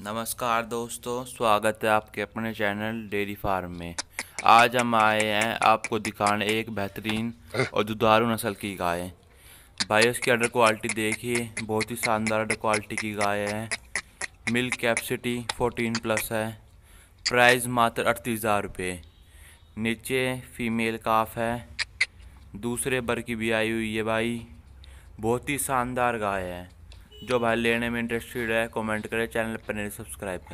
नमस्कार दोस्तों स्वागत है आपके अपने चैनल डेयरी फार्म में आज हम आए हैं आपको दिखाने एक बेहतरीन और दुधारू नस्ल की गाय भाई उसकी अंडर क्वालिटी देखिए बहुत ही शानदार अंडर क्वालिटी की गाय है मिल्क कैपेसिटी 14 प्लस है प्राइस मात्र अड़तीस हज़ार रुपये नीचे फीमेल काफ है दूसरे बर की भी आई हुई है भाई बहुत ही शानदार गाय है जो भाई लेने में इंटरेस्टेड है कमेंट करें चैनल पर नहीं सब्सक्राइब करें